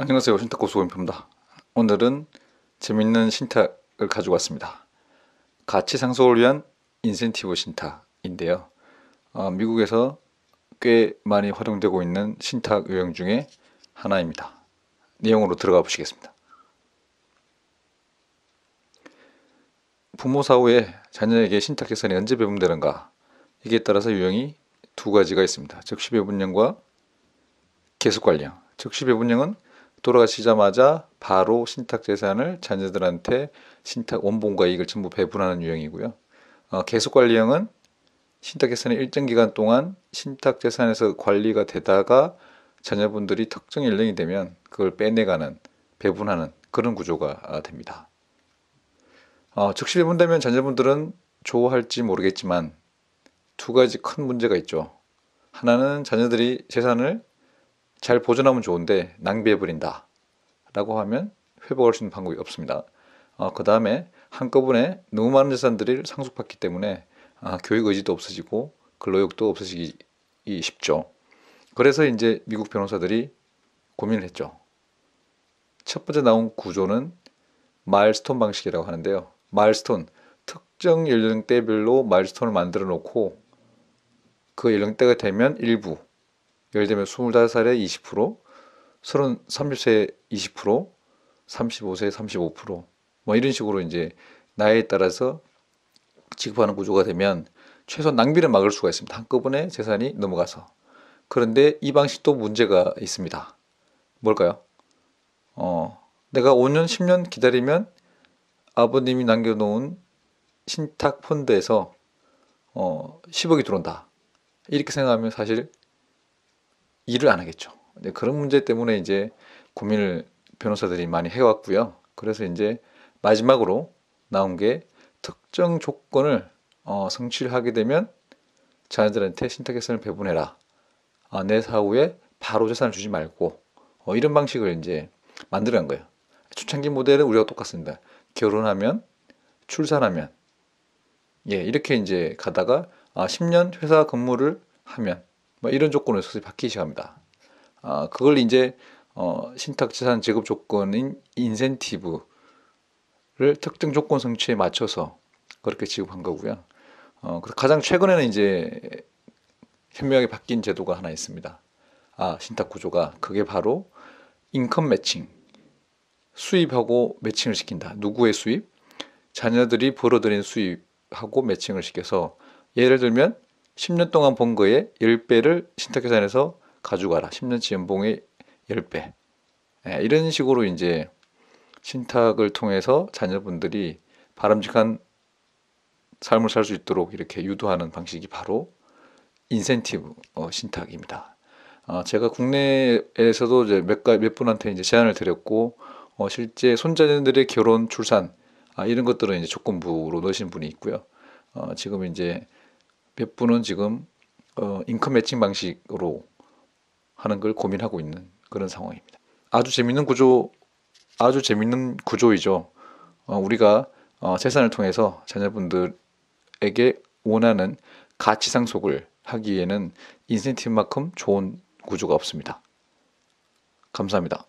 안녕하세요. 신탁 고수원표입니다. 오늘은 재밌는 신탁을 가지고 왔습니다. 가치 상속을 위한 인센티브 신탁인데요. 어, 미국에서 꽤 많이 활용되고 있는 신탁 유형 중에 하나입니다. 내용으로 들어가 보시겠습니다. 부모 사후에 자녀에게 신탁 재산이 언제 배분되는가 이에 따라서 유형이 두 가지가 있습니다. 즉시 배분령과 계속 관리형 즉시 배분령은 돌아가시자마자 바로 신탁 재산을 자녀들한테 신탁 원본과 이익을 전부 배분하는 유형이고요. 어, 계속 관리형은 신탁 재산의 일정 기간 동안 신탁 재산에서 관리가 되다가 자녀분들이 특정 연령이 되면 그걸 빼내가는 배분하는 그런 구조가 아, 됩니다. 어, 즉시 배분되면 자녀분들은 좋아할지 모르겠지만 두 가지 큰 문제가 있죠. 하나는 자녀들이 재산을 잘 보존하면 좋은데 낭비해 버린다 라고 하면 회복할 수 있는 방법이 없습니다. 어, 그 다음에 한꺼번에 너무 많은 재산들을 상속받기 때문에 아, 교육 의지도 없어지고 근로욕도 없어지기 쉽죠. 그래서 이제 미국 변호사들이 고민을 했죠. 첫 번째 나온 구조는 마일스톤 방식이라고 하는데요. 마일스톤 특정 연령대별로 마일스톤을 만들어 놓고 그 연령대가 되면 일부 예를 들면 25살에 20%, 30, 3세에 20%, 35세에 35%뭐 이런 식으로 이제 나이에 따라서 지급하는 구조가 되면 최소 낭비를 막을 수가 있습니다. 한꺼번에 재산이 넘어가서. 그런데 이 방식도 문제가 있습니다. 뭘까요? 어, 내가 5년, 10년 기다리면 아버님이 남겨놓은 신탁 펀드에서 어, 10억이 들어온다. 이렇게 생각하면 사실 일을 안 하겠죠. 네, 그런 문제 때문에 이제 고민을 변호사들이 많이 해왔고요. 그래서 이제 마지막으로 나온 게 특정 조건을 어, 성취 하게 되면 자녀들한테 신탁해산을 배분해라. 아, 내 사후에 바로 재산을 주지 말고 어, 이런 방식을 이제 만들어낸 거예요. 초창기 모델은 우리가 똑같습니다. 결혼하면 출산하면 예 이렇게 이제 가다가 아, 10년 회사 근무를 하면 뭐 이런 조건에서 받기 시작합니다. 아, 그걸 이제 어, 신탁재산 제급 조건인 인센티브를 특정 조건 성취에 맞춰서 그렇게 지급한 거고요. 어, 가장 최근에는 이제 현명하게 바뀐 제도가 하나 있습니다. 아, 신탁 구조가 그게 바로 인컴 매칭. 수입하고 매칭을 시킨다. 누구의 수입? 자녀들이 벌어들인 수입하고 매칭을 시켜서 예를 들면 10년 동안 본 거에 10배를 신탁회산해서 가져가라. 10년치 연봉의 10배. 네, 예, 이런 식으로 이제 신탁을 통해서 자녀분들이 바람직한 삶을 살 수 있도록 이렇게 유도하는 방식이 바로 인센티브 어, 신탁입니다. 어, 제가 국내에서도 이제 몇, 가, 몇 분한테 이제 제안을 드렸고 어, 실제 손자녀들의 결혼, 출산 아, 이런 것들은 이제 조건부로 넣으신 분이 있고요. 어, 지금 이제 몇 분은 지금 어, 인컴 매칭 방식으로 하는 걸 고민하고 있는 그런 상황입니다. 아주 재밌는 구조, 아주 재밌는 구조이죠. 어, 우리가 어, 세산을 통해서 자녀분들에게 원하는 가치 상속을 하기에는 인센티브만큼 좋은 구조가 없습니다. 감사합니다.